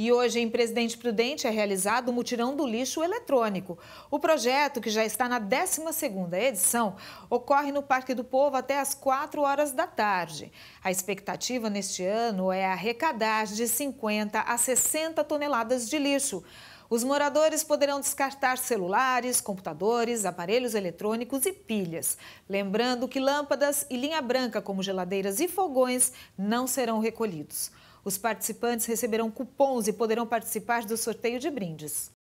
E hoje, em Presidente Prudente, é realizado o mutirão do lixo eletrônico. O projeto, que já está na 12ª edição, ocorre no Parque do Povo até às 4 horas da tarde. A expectativa neste ano é arrecadar de 50 a 60 toneladas de lixo. Os moradores poderão descartar celulares, computadores, aparelhos eletrônicos e pilhas. Lembrando que lâmpadas e linha branca, como geladeiras e fogões, não serão recolhidos. Os participantes receberão cupons e poderão participar do sorteio de brindes.